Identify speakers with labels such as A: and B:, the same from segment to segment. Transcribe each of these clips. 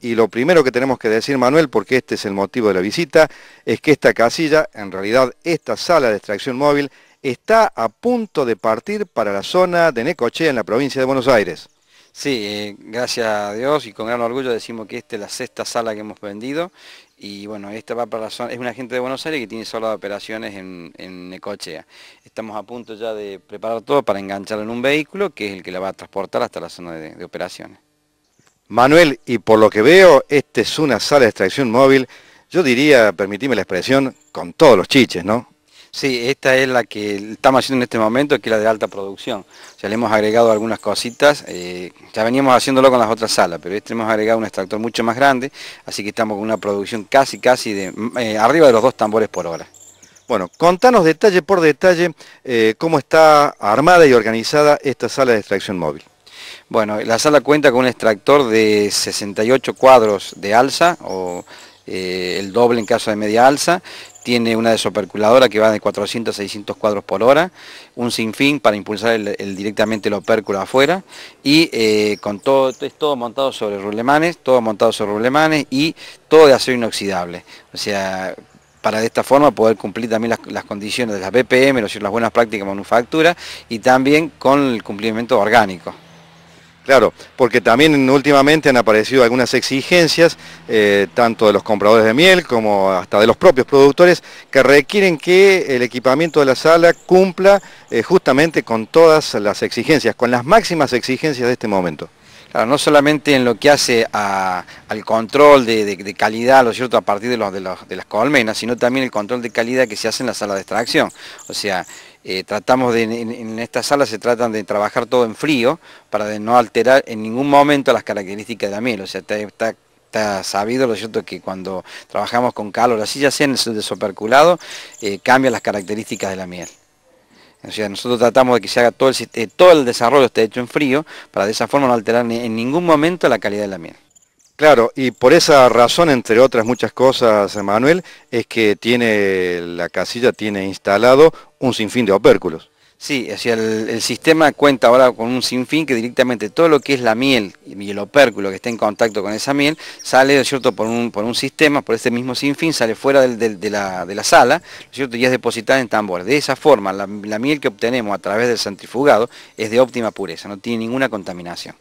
A: Y lo primero que tenemos que decir, Manuel, porque este es el motivo de la visita, es que esta casilla, en realidad esta sala de extracción móvil, está a punto de partir para la zona de Necochea, en la provincia de Buenos Aires.
B: Sí, eh, gracias a Dios y con gran orgullo decimos que esta es la sexta sala que hemos vendido y bueno, esta va para la zona, es un agente de Buenos Aires que tiene sala de operaciones en, Necochea. Estamos a punto ya de preparar todo para engancharla en un vehículo que es el que la va a transportar hasta la zona de operaciones.
A: Manuel, y por lo que veo, esta es una sala de extracción móvil, yo diría, permitime la expresión, con todos los chiches, ¿no?
B: Sí, esta es la que estamos haciendo en este momento, que es la de alta producción. Ya le hemos agregado algunas cositas, eh, ya veníamos haciéndolo con las otras salas, pero este hemos agregado un extractor mucho más grande, así que estamos con una producción casi, casi de eh, arriba de los dos tambores por
A: hora. Bueno, contanos detalle por detalle eh, cómo está armada y organizada esta sala de extracción móvil. Bueno, la sala cuenta con un extractor de 68
B: cuadros de alza, o eh, el doble en caso de media alza, tiene una desoperculadora que va de 400 a 600 cuadros por hora, un sinfín para impulsar directamente el opérculo afuera y eh, con todo, es todo montado sobre rublemanes, todo montado sobre rublemanes y todo de acero inoxidable. O sea, para de esta forma poder cumplir también las, las condiciones de las BPM, las buenas prácticas de manufactura y también con
A: el cumplimiento orgánico. Claro, porque también últimamente han aparecido algunas exigencias, eh, tanto de los compradores de miel como hasta de los propios productores, que requieren que el equipamiento de la sala cumpla eh, justamente con todas las exigencias, con las máximas exigencias de este momento. Claro, no solamente en lo que hace
B: al control de, calidad, lo cierto?, a partir de, de, las colmenas, sino también el control de calidad que se hace en la sala de extracción. O sea, eh, tratamos en, esta sala se tratan de trabajar todo en frío para no alterar en ningún momento las características de la miel. O sea, está, sabido, lo cierto, que cuando trabajamos con calor, así ya sea en el desoperculado, eh, cambian las características de la miel. O sea, nosotros tratamos de que se haga todo el, eh, todo el desarrollo esté hecho en frío para de esa forma no alterar en ningún momento la calidad de la miel.
A: Claro, y por esa razón, entre otras muchas cosas, Manuel, es que tiene la casilla tiene instalado un sinfín de opérculos. Sí, el, sistema
B: cuenta ahora con un sinfín que directamente todo lo que es la miel y el opérculo que está en contacto con esa miel sale, cierto?, por un, sistema, por ese mismo sinfín, sale fuera de, la, sala, cierto?, y es depositada en tambor. De esa forma, la miel que obtenemos a través del centrifugado es de óptima pureza, no tiene ninguna contaminación.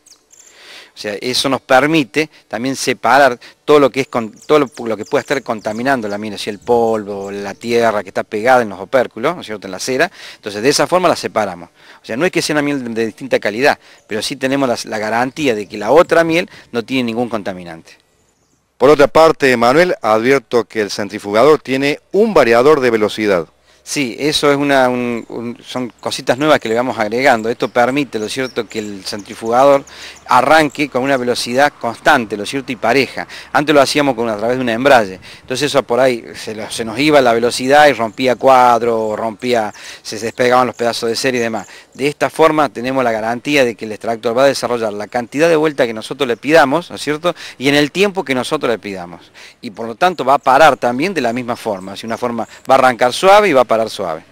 B: O sea, eso nos permite también separar todo lo que es todo lo, que pueda estar contaminando la miel, si el polvo, la tierra que está pegada en los opérculos, ¿no es cierto?, en la cera. Entonces, de esa forma la separamos. O sea, no es que sea una miel de distinta calidad, pero sí tenemos la, la garantía de que la otra miel no tiene ningún contaminante.
A: Por otra parte, Manuel, advierto que el centrifugador tiene un variador de velocidad. Sí, eso es una, son cositas nuevas que le vamos agregando. Esto
B: permite, lo cierto, que el centrifugador arranque con una velocidad constante, lo cierto, y pareja. Antes lo hacíamos con, a través de una embrague. Entonces eso por ahí se, nos iba la velocidad y rompía cuadro, rompía, se despegaban los pedazos de serie y demás. De esta forma tenemos la garantía de que el extractor va a desarrollar la cantidad de vuelta que nosotros le pidamos, ¿no es cierto? Y en el tiempo que nosotros le pidamos. Y por lo tanto va a parar también de la misma forma. Si una forma
A: va a arrancar suave y va a parar suave.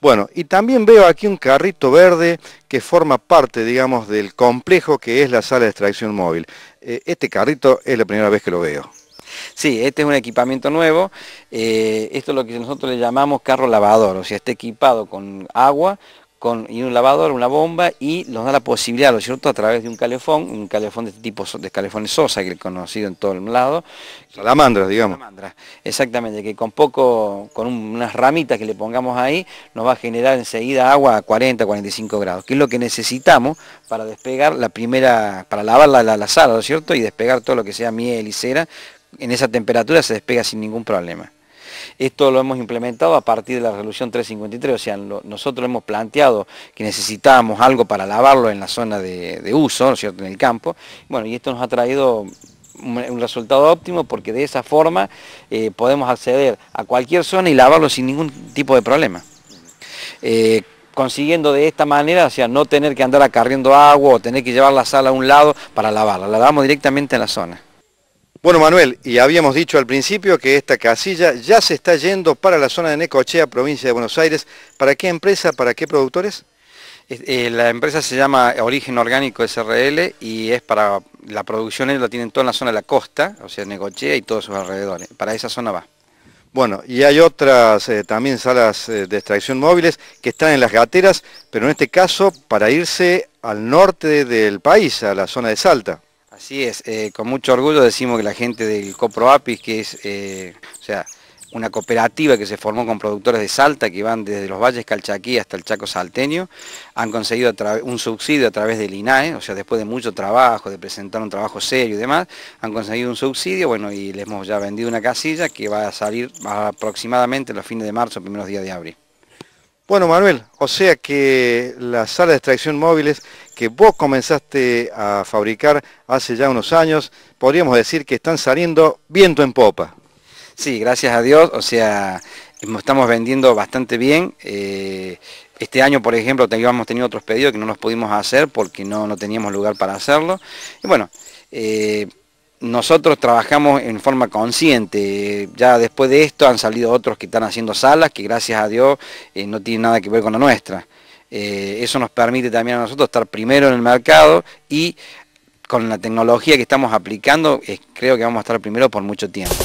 A: Bueno, y también veo aquí un carrito verde que forma parte, digamos, del complejo que es la sala de extracción móvil. Eh, este carrito es la primera vez que lo veo. Sí, este es un equipamiento nuevo. Eh, esto es lo que nosotros
B: le llamamos carro lavador, o sea, está equipado con agua, y un lavador, una bomba y nos da la posibilidad, ¿no es cierto?, a través de un calefón, un calefón de este tipo de calefones sosa, que es conocido en todo el lado. Salamandra, digamos. exactamente, que con poco, con unas ramitas que le pongamos ahí, nos va a generar enseguida agua a 40, 45 grados, que es lo que necesitamos para despegar la primera, para lavar la, la, la sala, ¿no es cierto?, y despegar todo lo que sea miel y cera, en esa temperatura se despega sin ningún problema. Esto lo hemos implementado a partir de la resolución 353, o sea, nosotros hemos planteado que necesitábamos algo para lavarlo en la zona de, uso, ¿no es cierto?, en el campo. Bueno, y esto nos ha traído un resultado óptimo porque de esa forma eh, podemos acceder a cualquier zona y lavarlo sin ningún tipo de problema. Eh, consiguiendo de esta manera, o sea, no tener
A: que andar acarriendo agua o tener que llevar la sala a un lado para lavarla, la lavamos directamente en la zona. Bueno, Manuel, y habíamos dicho al principio que esta casilla ya se está yendo para la zona de Necochea, provincia de Buenos Aires. ¿Para qué empresa? ¿Para qué productores?
B: Eh, la empresa se llama Origen Orgánico SRL y es para la producción, ellos la tienen toda en la zona de la costa, o sea, Necochea y todos sus alrededores. Para esa zona va.
A: Bueno, y hay otras eh, también salas eh, de extracción móviles que están en las gateras, pero en este caso para irse al norte del país, a la zona de Salta.
B: Así es, eh, con mucho orgullo decimos que la gente del CoproAPIS, que es eh, sea, una cooperativa que se formó con productores de Salta que van desde los valles Calchaquí hasta el Chaco Salteño, han conseguido un subsidio a través del INAE, o sea, después de mucho trabajo, de presentar un trabajo serio y demás, han conseguido un subsidio, bueno, y les hemos ya vendido una casilla que va a salir aproximadamente los fines
A: de marzo, primeros días de abril. Bueno, Manuel, o sea que la sala de extracción móviles que vos comenzaste a fabricar hace ya unos años, podríamos decir que están saliendo viento en popa. Sí, gracias a Dios, o sea,
B: estamos vendiendo bastante bien. Eh, este año, por ejemplo, teníamos tenido otros pedidos que no los pudimos hacer porque no, no teníamos lugar para hacerlo. Y bueno, eh, nosotros trabajamos en forma consciente. Ya después de esto han salido otros que están haciendo salas que gracias a Dios eh, no tienen nada que ver con la nuestra. Eh, eso nos permite también a nosotros estar primero en el mercado y con la tecnología que estamos aplicando, creo que vamos a estar primero por mucho tiempo.